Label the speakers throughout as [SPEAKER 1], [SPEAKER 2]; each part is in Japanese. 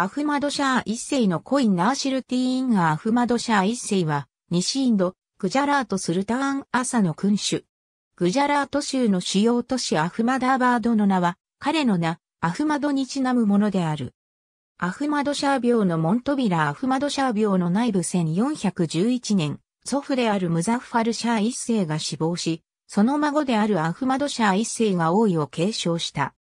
[SPEAKER 1] アフマドシャー一世のコインナーシルティーンアフマドシャー一世は、西インド、グジャラートスルターン朝の君主。グジャラート州の主要都市アフマダーバードの名は、彼の名、アフマドにちなむものである。アフマドシャー病の門扉アフマドシャー病の内部1411年、祖父であるムザッファルシャー一世が死亡し、その孫であるアフマドシャー一世が王位を継承した。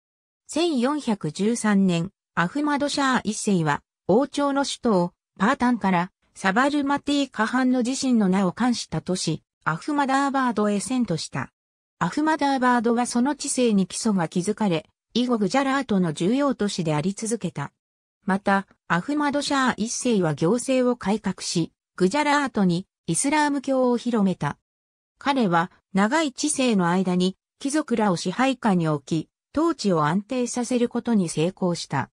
[SPEAKER 1] 1413年、アフマドシャー一世は、王朝の首都をパータンからサバルマティカハンの自身の名を冠した都市、アフマダーバードへ遷都した。アフマダーバードはその知性に基礎が築かれ、以後グジャラートの重要都市であり続けた。また、アフマドシャー一世は行政を改革し、グジャラートにイスラーム教を広めた。彼は長い知性の間に貴族らを支配下に置き、統治を安定させることに成功した。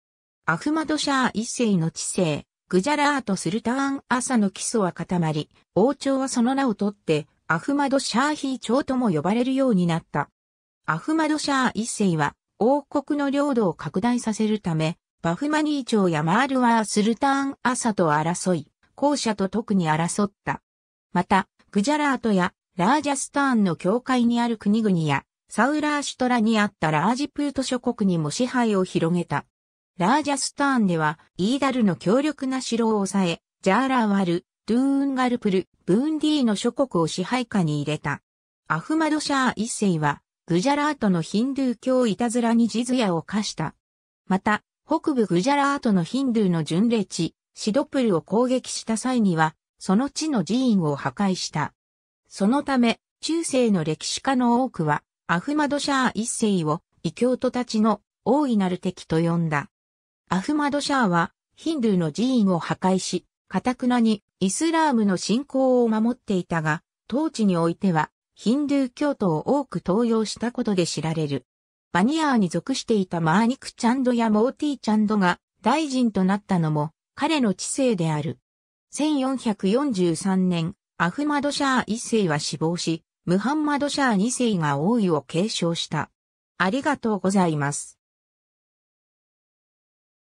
[SPEAKER 1] アフマドシャー一世の知性、グジャラート・スルターン朝の基礎は固まり、王朝はその名をとって、アフマド・シャーヒー朝とも呼ばれるようになった。アフマド・シャー一世は、王国の領土を拡大させるため、バフマニー朝やマールワー・スルターン朝と争い、後者と特に争った。また、グジャラートやラージャスターンの境界にある国々や、サウラーシュトラにあったラージプート諸国にも支配を広げた。ラージャスターンでは、イーダルの強力な城を抑え、ジャーラーワル、ドゥーンガルプル、ブーンディーの諸国を支配下に入れた。アフマドシャー一世は、グジャラートのヒンドゥー教いたずらにジズヤを課した。また、北部グジャラートのヒンドゥーの巡礼地、シドプルを攻撃した際には、その地の寺院を破壊した。そのため、中世の歴史家の多くは、アフマドシャー一世を、異教徒たちの大いなる敵と呼んだ。アフマドシャーはヒンドゥーの寺院を破壊し、カタクナにイスラームの信仰を守っていたが、当地においてはヒンドゥー教徒を多く登用したことで知られる。バニアーに属していたマーニクチャンドやモーティーチャンドが大臣となったのも彼の知性である。1443年、アフマドシャー一世は死亡し、ムハンマドシャー二世が王位を継承した。ありがとうございます。